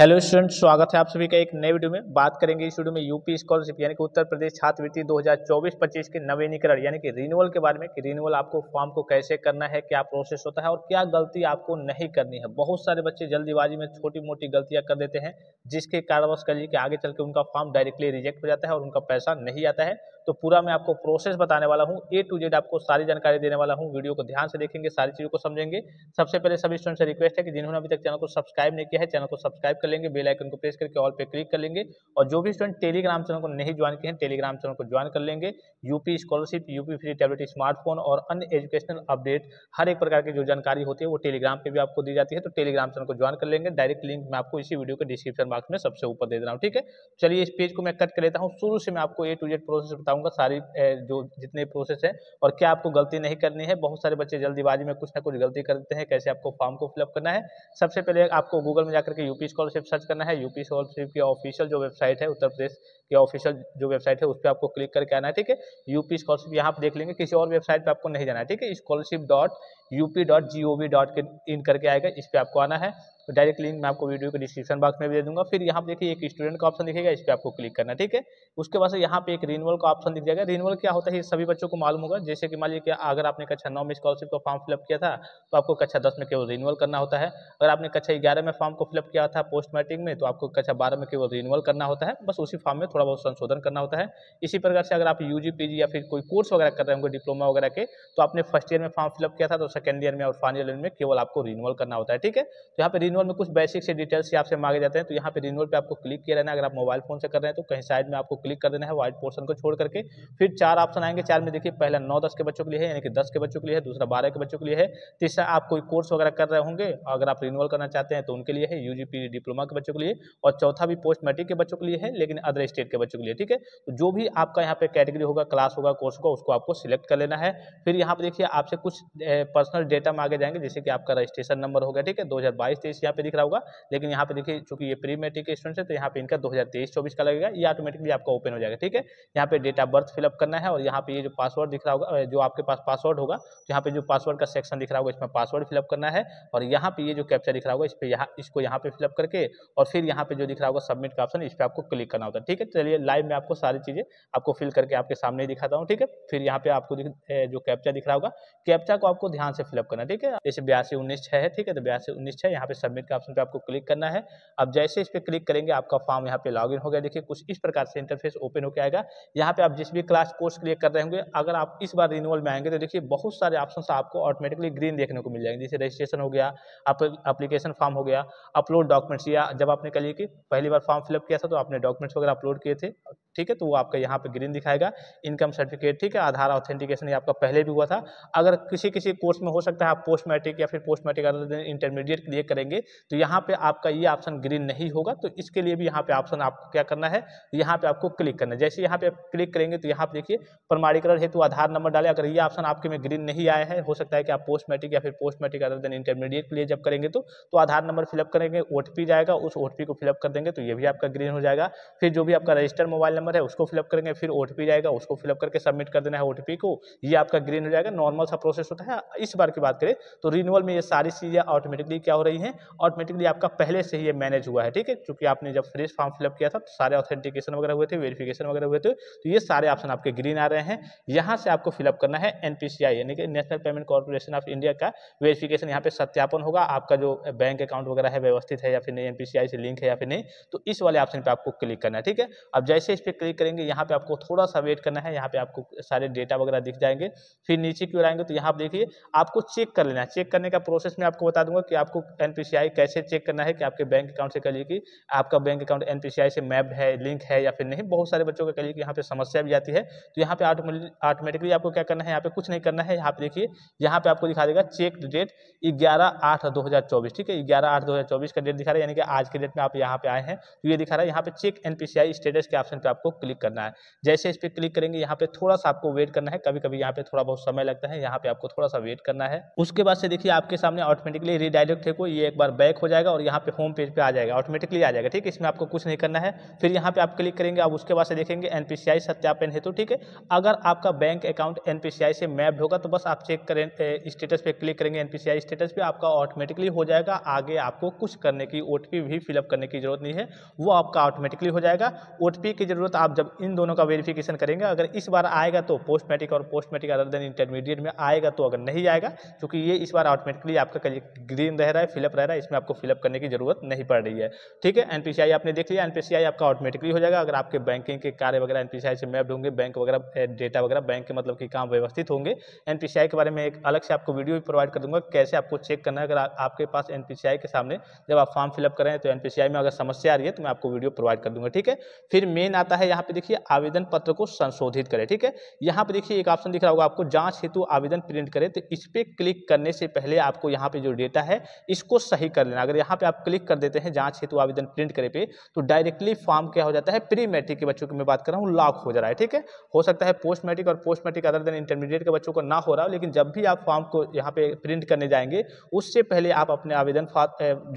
hello students स्वागत है आप सभी का एक नए वीडियो में बात करेंगे इस वीडियो में यूपी स्कॉलरशिप यानी कि उत्तर प्रदेश छात्रवृत्ति 2024-25 के नवीनीकरण यानी कि रिन्यूअल के बारे में कि रिन्यूअल आपको फॉर्म को कैसे करना है क्या प्रोसेस होता है और क्या गलती आपको नहीं करनी है बहुत सारे बच्चे जल्दीबाजी में छोटी मोटी गलतियाँ कर देते हैं जिसके कारणवश करिए कि आगे चल के उनका फॉर्म डायरेक्टली रिजेक्ट हो जाता है और उनका पैसा नहीं आता है तो पूरा मैं आपको प्रोसेस बताने वाला हूँ ए टू जेड आपको सारी जानकारी देने वाला हूँ वीडियो को ध्यान से देखेंगे सारी चीज़ों को समझेंगे सबसे पहले सभी स्टूडेंट से रिक्वेस्ट है कि जिन्होंने अभी तक चैनल को सब्सक्राइब नहीं किया है चैनल को सब्सक्राइब कर लेंगे बेल आइकन को प्रेस करके ऑल पे क्लिक कर लेंगे और जो भी स्टूडेंट टेलीग्राम चैनल को नहीं ज्वाइन किए हैं टेलीग्राम चैनल को ज्वाइन कर लेंगे UP scholarship UP free tablet smartphone और अन्य एजुकेशनल अपडेट हर एक प्रकार की जो जानकारी होती है वो टेलीग्राम पर भी आपको दी जाती है तो टेलीग्राम चैनल को ज्वाइन कर लेंगे डायरेक्ट लिंक मैं आपको इसी वीडियो के डिस्क्रिप्शन बॉक्स में सबसे ऊपर दे रहा हूँ ठीक है चलिए इस पेज को मैं कट कर लेता हूँ शुरू से मैं आपको ए टू जेड प्रोसेस बताऊँगा सारी जो जितने प्रोसेस है और क्या आपको गलती नहीं करनी है बहुत सारे बच्चे जल्दीबाजी में कुछ ना कुछ गलती करते हैं कैसे आपको फॉर्म को फिलअप करना है सबसे पहले आपको गूगल में जाकर के यूपी स्कॉलरशिप सिर्फ सर्च करना है यूपी सोल सिर्फ की ऑफिशियल जो वेबसाइट है उत्तर प्रदेश की ऑफिशियल जो वेबसाइट है उस पर आपको क्लिक करके आना है ठीक है यूपी स्कॉलरशिप यहाँ पर देख लेंगे किसी और वेबसाइट पर आपको नहीं जाना है ठीक है scholarship dot UP dot G O V dot in करके आएगा इस पर आपको आना है तो डायरेक्ट लिंक मैं आपको वीडियो के डिस्क्रिप्शन बॉक्स में भी दे दूंगा फिर यहाँ पर देखिए एक स्टूडेंट का ऑप्शन दिखेगा इस पर आपको क्लिक करना ठीक है उसके बाद से यहाँ पे एक रिनवल का ऑप्शन दिख जाएगा रिनवल क्या होता है सभी बच्चों को मालूम होगा जैसे कि मान लीजिए अगर आपने कक्षा नौ में स्कॉलरशिप का फॉर्म फिलअप किया था तो आपको कक्षा दस में केवल रिनवल करना होता है अगर आपने कक्षा ग्यारह में फॉर्म को फिलअप किया था पोस्ट मैट्रिक में तो आपको कक्षा बारह में केवल रिनवल करना होता है बस उसी फॉर्म में थोड़ा बहुत संशोधन करना होता है इसी प्रकार से अगर आप यू या फिर कोई कोर्स वगैरह कर रहे होंगे डिप्लोमा वगैरह के तो आपने फर्स्ट ईयर में फॉर्म फिलअप किया था तो सेकंड ईयर में और फाइनल ईयर में केवल आपको रिन्यूअल करना होता है ठीक है तो यहाँ पे रिन्यूअल में कुछ बेसिक से डिटेल्स आपसे मांगे जाते हैं तो यहाँ पे रिन्यूअल पे आपको क्लिक किया रहना अगर आप मोबाइल फोन से कर रहे हैं तो कहीं साइड में आपको क्लिक कर देना है व्हाइट पोर्सन को छोड़ करके फिर चार ऑप्शन आएंगे चार में देखिए पहला नौ दस के बच्चों के लिए है यानी कि दस के बच्चों के लिए है दूसरा बारह के बच्चों के लिए है तीसरा आप कोई कोर्स वगैरह कर रहे होंगे अगर आप रिन्यूअल करना चाहते हैं तो उनके लिए है यू डिप्लोमा के बच्चों के लिए और चौथा भी पोस्ट मैट्रिक के बच्चों के लिए है लेकिन अदर स्टेट के बच्चों के लिए ठीक है तो जो भी आपका यहाँ पे कैटेगरी होगा क्लास होगा कोर्स होगा उसको आपको सिलेक्ट कर लेना है फिर यहाँ पे देखिए आपसे कुछ पर्स पर्सनल डेटा में आगे जाएंगे जैसे कि आपका रजिस्ट्रेशन नंबर हो गया ठीक है दो हज़ार बाईस तेईस यहाँ पे दिख रहा होगा लेकिन यहाँ पे देखिए चूंकि ये प्री मेट्रिक के स्टूडेंट है तो यहाँ पे इनका दो हज़ार तेईस चौबीस का लगेगा ये ऑटोमेटिकली आपका ओपन हो जाएगा ठीक है यहाँ पे डेट ऑफ बर्थ फिलअप करना है और यहाँ पे ये जो पासवर्ड दिख रहा होगा जो आपके पास पासवर्ड होगा यहाँ पे जो पासवर्ड का सेक्शन दिख रहा होगा इसमें पासवर्ड फिलअप करना है और यहाँ पे ये जो कैप्चर दिख रहा होगा इस पर यहाँ इसको यहाँ पे फिलअप करके और फिर यहाँ पे जो दिख रहा होगा सबमिट का ऑप्शन इस पर आपको क्लिक करना होता है ठीक है चलिए लाइव में आपको सारी चीज़ें आपको फिल करके आपके सामने दिखाता हूँ ठीक है फिर यहाँ पे आपको जो कैप्चा दिख रहा होगा कैप्चा को आपको ध्यान से से फिलअप करना ठीक है जैसे बयासी उन्नीस छः है ठीक है तो बयासी उन्नीस छः यहाँ पे सबमिट के ऑप्शन पे आपको क्लिक करना है अब जैसे इस पर क्लिक करेंगे आपका फॉर्म यहाँ पे लॉग हो गया देखिए कुछ इस प्रकार से इंटरफेस ओपन होकर आएगा यहाँ पे आप जिस भी क्लास कोर्स क्लियर कर रहे होंगे अगर आप इस बार रिन्यूअल में आएंगे तो देखिए बहुत सारे ऑप्शन आपको ऑटोमेटिकली ग्रीन देखने को मिल जाएंगे जैसे रजिस्ट्रेशन हो गया अप्लीकेशन फॉर्म हो गया अपलोड डॉक्यूमेंट्स या जब आपने कहिए कि पहली बार फॉर्म फिलअप किया था तो आपने डॉक्यूमेंट्स वगैरह अपलोड किए थे ठीक है तो वो आपका यहाँ पे ग्रीन दिखाएगा इनकम सर्टिफिकेट ठीक है आधार ऑथेंटिकेशन ये आपका पहले भी हुआ था अगर किसी किसी कोर्स में हो सकता है आप पोस्ट मैट्रिक या फिर post matric other intermediate intermediate लिए करेंगे तो यहाँ पे आपका ये ऑप्शन ग्रीन नहीं होगा तो इसके लिए भी यहाँ पे ऑप्शन आपको क्या करना है यहाँ पे आपको क्लिक करना है जैसे यहाँ पे आप क्लिक करेंगे तो यहाँ पे देखिए प्रमाणीकरण हेतु आधार नंबर डाले अगर ये ऑप्शन आपके में ग्रीन नहीं आया है हो सकता है कि आप पोस्ट मैट्रिक या फिर post matric other than intermediate के लिए जब करेंगे तो, तो आधार नंबर फिलअप करेंगे ओ जाएगा उस ओ को फिलअप कर देंगे तो ये भी आपका ग्रीन हो जाएगा फिर जो भी आपका रजिस्टर्ड मोबाइल नंबर नंबर है उसको फिलअप करेंगे फिर ओ जाएगा उसको फिलअप करके सबमिट कर देना है ओ को ये आपका ग्रीन हो जाएगा नॉर्मल सा प्रोसेस होता है इस बार की बात करें तो रिन्यूअल में ये सारी चीज़ें ऑटोमेटिकली क्या हो रही हैं ऑटोमेटिकली आपका पहले से ही ये मैनेज हुआ है ठीक है क्योंकि आपने जब फ्रेश फॉर्म फिलअप किया था तो सारे ऑथेंटिकेशन वगैरह हुए थे वेरीफिकेशन वगैरह हुए थे तो ये सारे ऑप्शन आपके ग्रीन आ रहे हैं यहाँ से आपको फिलअप करना है एन यानी कि National Payment Corporation of India का वेरीफिकेशन यहाँ पे सत्यापन होगा आपका जो बैंक अकाउंट वगैरह है व्यवस्थित है या फिर नहीं एन से लिंक है या फिर नहीं तो इस वाले ऑप्शन पर आपको क्लिक करना है ठीक है अब जैसे इस पर पे क्लिक करेंगे यहाँ पे आपको थोड़ा सा वेट करना है यहाँ पे आपको सारे डेटा वगैरह दिख जाएंगे फिर नीचे की ओर आएंगे तो यहाँ देखिए आपको चेक कर लेना है चेक करने का प्रोसेस मैं आपको बता दूंगा कि आपको एन कैसे चेक करना है कि आपके बैंक अकाउंट से कहिए कि आपका बैंक अकाउंट एन से मैप है लिंक है या फिर नहीं बहुत सारे बच्चों का कहिए कि यहाँ पे समस्या भी आती है तो यहाँ पे ऑटोमेटिकली आपको क्या करना है यहाँ पे कुछ नहीं करना है यहाँ पे देखिए यहाँ पे आपको दिखा देगा चेक डेट ग्यारह आठ दो ठीक है ग्यारह आठ दो का डेट दिखा रहा है यानी कि आज के डेट में आप यहाँ पे आए हैं तो ये दिखा रहा है यहाँ पे चेक एन स्टेटस के ऑप्शन पे आप आपको क्लिक करना है जैसे इस पर क्लिक करेंगे यहाँ पे थोड़ा सा आपको वेट करना है कभी कभी यहाँ पे थोड़ा बहुत समय लगता है यहाँ पे आपको थोड़ा सा वेट करना है उसके बाद से देखिए आपके सामने ऑटोमेटिकली रीडायरेक्ट है को ये एक बार बैक हो जाएगा और यहाँ पे होम पेज पर आ जाएगा ऑटोमेटिकली आ जाएगा ठीक है इसमें आपको कुछ नहीं करना है फिर यहाँ पे आप क्लिक करेंगे आप उसके बाद से देखेंगे एन सत्यापन हेतु ठीक है अगर आपका बैंक अकाउंट एन से मैप होगा तो बस आप चेक करें स्टेटस पे क्लिक करेंगे एन स्टेटस पे आपका ऑटोमेटिकली हो जाएगा आगे आपको कुछ करने की ओ भी फिलअप करने की जरूरत नहीं है वो आपका ऑटोमेटिकली हो जाएगा ओ की जरूरत तो आप जब इन दोनों का वेरिफिकेशन करेंगे अगर इस बार आएगा तो पोस्ट मैट्रिक और post matric other than intermediate में आएगा तो अगर नहीं आएगा क्योंकि ये इस बार ऑटोमेटिकली आपका ग्रीन रह रहा है फिलअप रह रहा है इसमें आपको फिलअप करने की जरूरत नहीं पड़ रही है ठीक है एनपीसीआई आपने देख लिया एनपीसीआई आपका ऑटोमेटिकली हो जाएगा अगर आपके बैंकिंग के कार्य वगैरह एनपीसीआई से मैप होंगे बैंक वगैरह डेटा वगैरह बैंक के मतलब कि काम व्यवस्थित होंगे एनपीसीआई के बारे में एक अलग से आपको वीडियो भी प्रोवाइड कर दूंगा कैसे आपको चेक करना है अगर आपके पास एनपीसीआई के सामने जब आप फॉर्म फिलअप करें तो एनपीसीआई में अगर समस्या आ रही है तो मैं आपको वीडियो प्रोवाइड कर दूंगा ठीक है फिर मेन आता है है यहाँ पे देखिए आवेदन पत्र को संशोधित करें ठीक है यहाँ पे देखिए एक ऑप्शन दिख रहा होगा आपको जांच हेतु आवेदन प्रिंट करें तो इस पर क्लिक करने से पहले आपको यहाँ पे जो डेटा है इसको सही कर लेना अगर यहाँ पे आप क्लिक कर देते हैं जाँच हेतु आवेदन प्रिंट करे पे तो डायरेक्टली फॉर्म क्या हो जाता है प्री मैट्रिक के बच्चों की मैं बात कर रहा हूँ लॉक हो जा रहा है ठीक है हो सकता है पोस्ट मैट्रिक और post matric other than intermediate के बच्चों को ना हो रहा हो लेकिन जब भी आप फॉर्म को यहाँ पे प्रिंट करने जाएंगे उससे पहले आप अपने आवेदन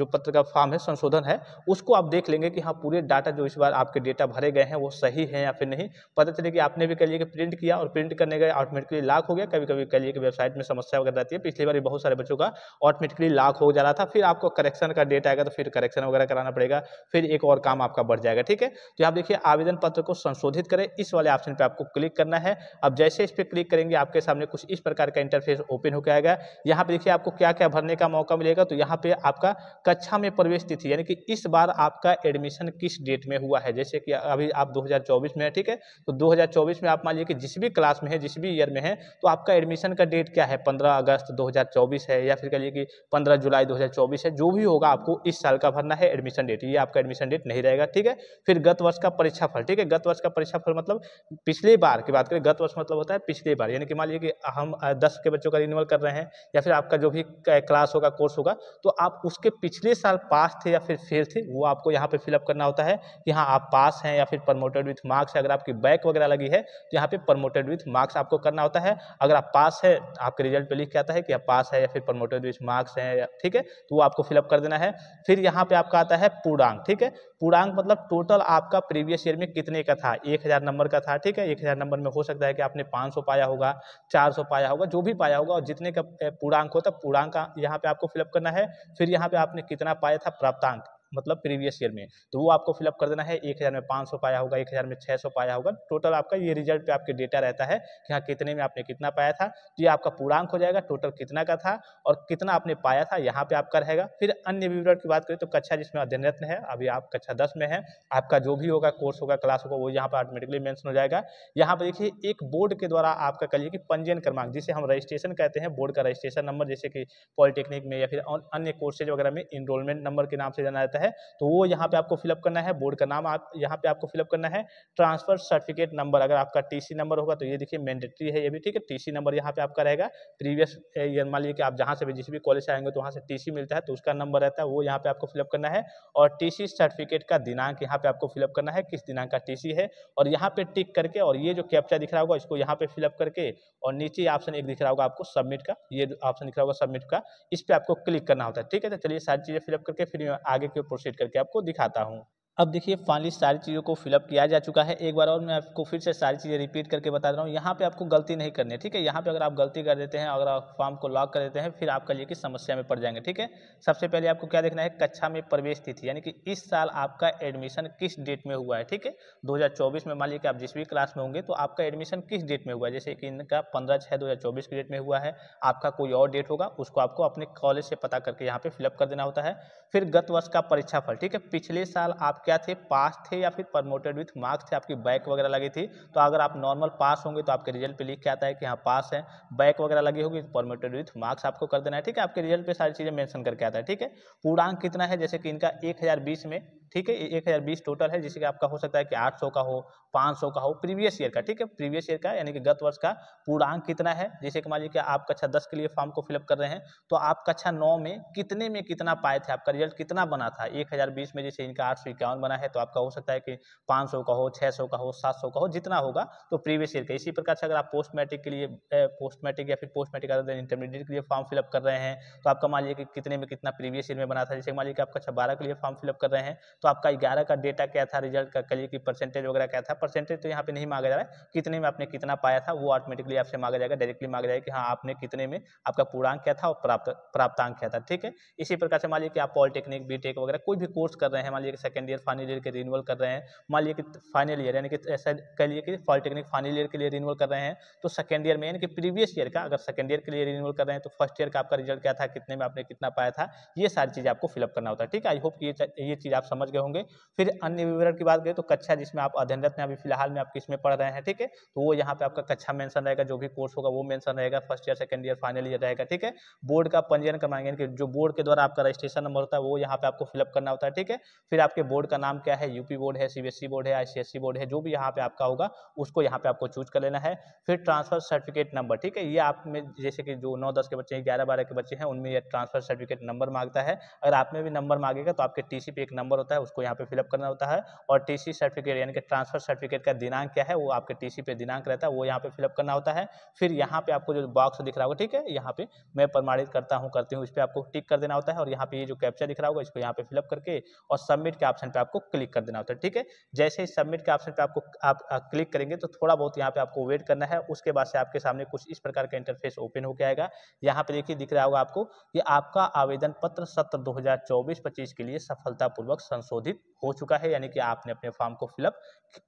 जो पत्र का फॉर्म है संशोधन है उसको आप देख लेंगे कि हाँ पूरे डाटा जो इस बार आपके डेटा भरे गए हैं वो सही है या फिर नहीं पता चले कि आपने भी कह लिया कि प्रिंट किया और प्रिंट करने गए ऑटोमेटिकली लाख हो गया कभी कभी कह लिए कि वेबसाइट में समस्या वगैरह रहती है पिछली बार बहुत सारे बच्चों का ऑटोमेटिकली लाख हो जा रहा था फिर आपको करेक्शन का डेट आएगा तो फिर करेक्शन वगैरह कराना पड़ेगा फिर एक और काम आपका बढ़ जाएगा ठीक है तो आप देखिए आवेदन पत्र को संशोधित करें इस वाले ऑप्शन पर आपको क्लिक करना है अब जैसे इस पर क्लिक करेंगे आपके सामने कुछ इस प्रकार का इंटरफेस ओपन होकर आएगा यहाँ पर देखिए आपको क्या क्या भरने का मौका मिलेगा तो यहाँ पे आपका कक्षा में प्रवेश तिथि यानी कि इस बार आपका एडमिशन किस डेट में हुआ है जैसे कि अभी आप दो 2024 में है ठीक है तो 2024 में आप मान लीजिए कि जिस भी क्लास में है जिस भी ईयर में है तो आपका एडमिशन का डेट क्या है 15 अगस्त 2024 है या फिर लीजिए कि 15 जुलाई 2024 है जो भी होगा आपको इस साल का भरना है एडमिशन डेट ये आपका एडमिशन डेट नहीं रहेगा ठीक है फिर गत वर्ष का परीक्षा फल ठीक है गत वर्ष का परीक्षाफल मतलब पिछले बार की बात करें गत वर्ष मतलब होता है पिछले बार यानी कि मान लीजिए कि हम दस के बच्चों का रिन्यूअल कर रहे हैं या फिर आपका जो भी क्लास होगा कोर्स होगा तो आप उसके पिछले साल पास थे या फिर फेल थे वो आपको यहाँ पर फिलअप करना होता है कि हाँ आप पास हैं या फिर प्रमोट प्रमोटेड विथ मार्क्स अगर आपकी बैक वगैरह लगी है तो यहाँ पे प्रमोटेड विथ मार्क्स आपको करना होता है अगर आप पास है आपके रिजल्ट पे लिख के आता है कि आप पास है या फिर प्रमोटेड विथ मार्क्स है ठीक है तो वो आपको फिलअप कर देना है फिर यहाँ पे आपका आता है पूर्णांक ठीक है पूर्णांक मतलब टोटल आपका प्रीवियस ईयर में कितने का था एक हज़ार नंबर का था ठीक है एक हज़ार नंबर में हो सकता है कि आपने पाँच सौ पाया होगा चार सौ पाया होगा जो भी पाया होगा और जितने का पूर्णांक होता है पूर्णांक यहाँ पे आपको फिलअप करना है फिर यहाँ पे आपने कितना पाया था प्राप्तांक मतलब प्रीवियस ईयर में तो वो आपको फिलअप कर देना है एक हज़ार में पाँच सौ पाया होगा एक हज़ार में छः सौ पाया होगा टोटल आपका ये रिजल्ट पे आपके डेटा रहता है कि हाँ कितने में आपने कितना पाया था तो ये आपका पूर्णांक हो जाएगा टोटल कितना का था और कितना आपने पाया था यहाँ पर आपका रहेगा फिर अन्य विवरण की बात करें तो कक्षा जिसमें अध्ययनरत है अभी आप कक्षा दस में है आपका जो भी होगा कोर्स होगा क्लास होगा वो यहाँ पर ऑटोमेटिकली मैंशन हो जाएगा यहाँ पर देखिए एक बोर्ड के द्वारा आपका कहिए कि पंजीयन क्रमांक जिसे हम रजिस्ट्रेशन कहते हैं बोर्ड का रजिस्ट्रेशन नंबर जैसे कि पॉलिटेक्निक में या फिर अन्य कोर्सेज वगैरह में इनरोलमेंट नंबर के नाम से जाना जाता है है तो वो यहाँ पे आपको फिलअप करना है बोर्ड का नाम आप यहाँ पे आपको फिलअप करना है ट्रांसफर सर्टिफिकेट नंबर अगर आपका टीसी नंबर होगा तो ये देखिए मैंडेटरी है ये भी ठीक है टीसी नंबर यहाँ पे आपका रहेगा प्रीवियस ईयर मान लीजिए कि आप जहाँ से भी जिस भी कॉलेज से आएंगे तो वहाँ से टी मिलता है तो उसका नंबर रहता है वो यहाँ पे आपको फिलअप करना है और टी सर्टिफिकेट का दिनांक यहाँ पे आपको फिलअप करना है किस दिनांक का टी है और यहाँ पे टिक करके और ये जो कैप्चा दिख रहा होगा इसको यहाँ पे फिलअप करके और नीचे ऑप्शन एक दिख रहा होगा आपको सबमिट का ये ऑप्शन दिख रहा होगा सबमिट का इस पर आपको क्लिक करना होता है ठीक है तो चलिए सारी चीज़ें फिलअप करके फिर आगे के प्रोसीड करके आपको दिखाता हूँ अब देखिए फाइनली सारी चीज़ों को फिलअप किया जा चुका है एक बार और मैं आपको फिर से सारी चीज़ें रिपीट करके बता रहा हूँ यहाँ पे आपको गलती नहीं करनी है ठीक है यहाँ पे अगर आप गलती कर देते हैं अगर आप फॉर्म को लॉक कर देते हैं फिर आपका लिए कि समस्या में पड़ जाएंगे ठीक है सबसे पहले आपको क्या देखना है कक्षा में प्रवेश तिथि यानी कि इस साल आपका एडमिशन किस डेट में हुआ है ठीक है दो में मान लीजिए आप जिस भी क्लास में होंगे तो आपका एडमिशन किस डेट में हुआ है जैसे कि इनका पंद्रह छः दो की डेट में हुआ है आपका कोई और डेट होगा उसको आपको अपने कॉलेज से पता करके यहाँ पर फिलअप कर देना होता है फिर गत वर्ष का परीक्षाफल ठीक है पिछले साल आप क्या थे पास थे या फिर प्रमोटेड विथ मार्क्स थे आपकी बैक वगैरह लगी थी तो अगर आप नॉर्मल पास होंगे तो आपके रिजल्ट पे लिख के आता है कि हाँ पास है बैक वगैरह लगी होगी प्रमोटेड विथ मार्क्स आपको कर देना है ठीक है आपके रिजल्ट पे सारी चीज़ें मैंशन करके आता है ठीक है पूर्णांक कितना है जैसे कि इनका एक में ठीक है एक हज़ार बीस टोटल है जिसके आपका हो सकता है कि आठ सौ का हो पाँच सौ का हो प्रीवियस ईयर का ठीक है प्रीवियस ईयर का यानी कि गत वर्ष का पूर्णांक कितना है जैसे कि मान लीजिए आप कक्षा दस के लिए फॉर्म को फिलअप कर रहे हैं तो आप कक्षा नौ में कितने में कितना पाए थे आपका रिजल्ट कितना बना था एक हज़ार बीस में जैसे इनका आठ सौ इक्यावन बना है तो आपका हो सकता है कि पाँच सौ का हो छः सौ का हो सात सौ का हो जितना होगा तो प्रीवियस ईयर का इसी प्रकार से अगर आप पोस्ट मैट्रिक के लिए पोस्ट मैट्रिक या फिर पोस्ट मैट्रिक अगर इंटरमीडिएट के लिए फॉर्म फिलअप कर रहे हैं तो आपका मान लीजिए कि कितने में कितना प्रीवियस ईयर में बना था जैसे मान लीजिए आप कक्षा बारह के लिए फॉर्म फिलअप कर रहे हैं तो आपका ग्यारह का डेटा क्या था रिजल्ट का करिए कि परसेंटेज वगैरह क्या था परसेंटेज तो यहाँ पे नहीं मांगा जा रहा है कितने में आपने कितना पाया था वो ऑटोमेटिकली आपसे मांगा जाएगा डायरेक्टली मांगा जाएगा कि हाँ आपने कितने में आपका पूरा क्या था और प्राप्त प्राप्तांक क्या था ठीक है इसी प्रकार से मान लीजिए कि आप पॉलिटेक्निक बी वगैरह कोई भी कोर्स कर रहे हैं मान लीजिए कि ईयर फाइनल ईयर के रिनवल कर रहे हैं मान लीजिए कि फाइनल ईयर यानी कि ऐसा कह लिए कि पॉलिटेक्निक फाइनल ईयर के लिए रिनवल कर रहे हैं तो सेकेंड ईयर में यानी कि प्रीवियस ईयर का अगर सेकेंड ईयर के लिए रिनवल कर रहे हैं तो फर्स्ट ईयर का आपका रिजल्ट क्या था कितने में आपने कितना पाया था ये सारी चीज़ आपको फिलअप करना होता है ठीक है आई होप ये ये चीज़ आप समझ गए होंगे फिर अन्य विवरण की बात करें तो कक्षा जिसमें आप अध्ययनरत हैं अभी फिलहाल में आप किस में पढ़ रहे हैं ठीक है तो वो यहाँ पे आपका कक्षा मेंशन रहेगा जो भी कोर्स होगा वो मेंशन रहेगा first year second year final year रहेगा ठीक है बोर्ड का पंजीयन करवाएंगे जो बोर्ड के द्वारा आपका रजिस्ट्रेशन नंबर होता है वो यहाँ पे आपको फिलअप करना होता है ठीक है फिर आपके बोर्ड का नाम क्या है यूपी बोर्ड है सीबीएसई बोर्ड e है आईसीएसई बोर्ड e है जो भी यहाँ पे आपका होगा उसको यहाँ पे आपको चूज कर लेना है फिर ट्रांसफर सर्टिफिकेट नंबर ठीक है ये आप में जैसे कि जो नौ दस के बच्चे हैं ग्यारह बारह के बच्चे हैं उनमें यह ट्रांसफर सर्टिफिकेट नंबर मांगता है अगर आप में भी नंबर मांगेगा तो आपके टी पे एक नंबर होता है है उसको यहाँ पे फिलअप करना होता है और टीसी सर्टिफिकेट यानी कि ट्रांसफर सर्टिफिकेट का दिनांक क्या है वो आपके टीसी पे दिनांक रहता है वो यहाँ पे फिलअप करना होता है फिर यहाँ पे आपको जो बॉक्स दिख रहा होगा ठीक है यहाँ पे मैं प्रमाणित करता हूँ करती हूँ इस पर आपको टिक कर देना होता है और यहाँ पे ये जो कैप्चा दिख रहा होगा इसको यहाँ पे फिलअप करके और सबमिट के ऑप्शन पर आपको क्लिक कर देना होता है ठीक है जैसे ही सबमिट के ऑप्शन पर आपको आप क्लिक करेंगे तो थोड़ा बहुत यहाँ पे आपको वेट करना है उसके बाद से आपके सामने कुछ इस प्रकार का इंटरफेस ओपन हो आएगा यहाँ पे देखिए दिख रहा होगा आपको कि आपका आवेदन पत्र सत्र दो हजार के लिए सफलतापूर्वक संशोधित हो चुका है यानी कि आपने अपने फॉर्म को फिलअप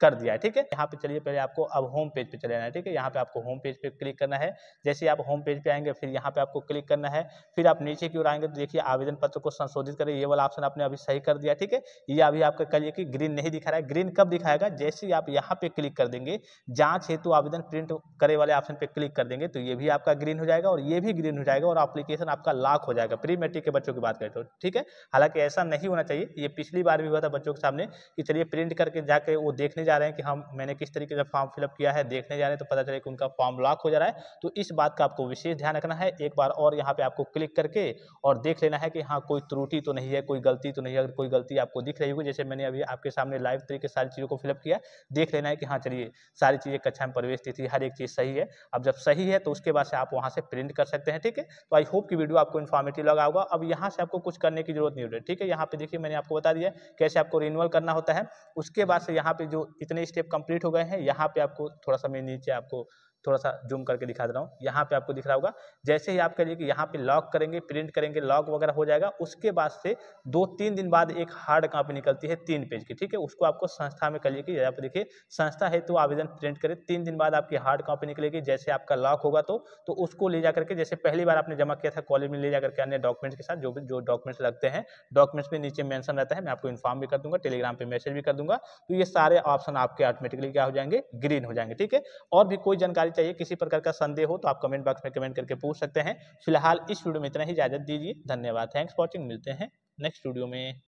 कर दिया है ठीक है यहाँ पे चलिए पहले आपको अब होम पेज पे चले जाना है ठीक है यहाँ पे आपको होम पेज पे क्लिक करना है जैसे आप होम पेज पे आएंगे फिर यहाँ पे आपको क्लिक करना है फिर आप नीचे की ओर आएंगे तो देखिए आवेदन पत्र को संशोधित करें ये वाला ऑप्शन आपने अभी सही कर दिया ठीक है ये अभी आपका कहिए कि ग्रीन नहीं दिखा रहा है ग्रीन कब दिखाएगा जैसे आप यहाँ पे क्लिक कर देंगे जाँच हेतु आवेदन प्रिंट करे वाले ऑप्शन पे क्लिक कर देंगे तो ये भी आपका ग्रीन हो जाएगा और ये भी ग्रीन हो जाएगा और अप्लीकेशन आपका लाक हो जाएगा प्री मेट्रिक के बच्चों की बात करें तो ठीक है हालांकि ऐसा नहीं होना चाहिए ये पिछली पिछली बार भी हुआ था बच्चों के सामने कि चलिए प्रिंट करके जाके वो देखने जा रहे हैं कि हम मैंने किस तरीके का फॉर्म फिलअप किया है देखने जा रहे हैं तो पता चले कि उनका फॉर्म लॉक हो जा रहा है तो इस बात का आपको विशेष ध्यान रखना है एक बार और यहाँ पर आपको क्लिक करके और देख लेना है कि हाँ कोई त्रुटि तो नहीं है कोई गलती तो नहीं है अगर कोई गलती आपको दिख रही होगी जैसे मैंने अभी आपके सामने लाइव तरीके सारी चीज़ों को फिलअप किया देख लेना है कि हाँ चलिए सारी चीज़ें कक्षा अच्छा में प्रवेश थी हर एक चीज़ सही है अब जब सही है तो उसके बाद से आप वहाँ से प्रिंट कर सकते हैं ठीक है तो आई होप कि वीडियो आपको इन्फॉर्मेटिव लगा होगा अब यहाँ से आपको कुछ करने की जरूरत नहीं हो रही ठीक है यहाँ पे देखिए मैंने आपको बता दिया में कैसे आपको रिन्यूअल करना होता है उसके बाद से यहाँ पे जो इतने स्टेप कंप्लीट हो गए हैं यहाँ पे आपको थोड़ा सा मैं नीचे आपको थोड़ा सा जूम करके दिखा दे रहा हूँ यहाँ पे आपको दिख रहा होगा जैसे ही आप करिए कि यहाँ पे लॉक करेंगे प्रिंट करेंगे लॉक वगैरह हो जाएगा उसके बाद से दो तीन दिन बाद एक हार्ड कॉपी निकलती है तीन पेज की ठीक है उसको आपको संस्था में करिए कि यहाँ देखिए संस्था है तो आवेदन प्रिंट करें तीन दिन बाद आपकी हार्ड कॉपी निकलेगी जैसे आपका लॉक होगा तो, तो उसको ले जा करके जैसे पहली बार आपने जमा किया था कॉलेज में ले जा करके अन्य डॉक्यूमेंट्स के साथ जो भी जो डॉक्यूमेंट्स लगते हैं डॉक्यूमेंट्स में नीचे मैंशन रहता है मैं आपको इन्फॉर्म भी कर दूंगा टेलीग्राम पर मैसेज भी कर दूंगा तो ये सारे ऑप्शन आपके ऑटोमेटिकली क्या हो जाएंगे ग्रीन हो जाएंगे ठीक है और भी कोई जानकारी जानकारी चाहिए किसी प्रकार का संदेह हो तो आप कमेंट बॉक्स में कमेंट करके पूछ सकते हैं फिलहाल इस वीडियो में इतना ही इजाजत दीजिए धन्यवाद थैंक्स वॉचिंग मिलते हैं नेक्स्ट वीडियो में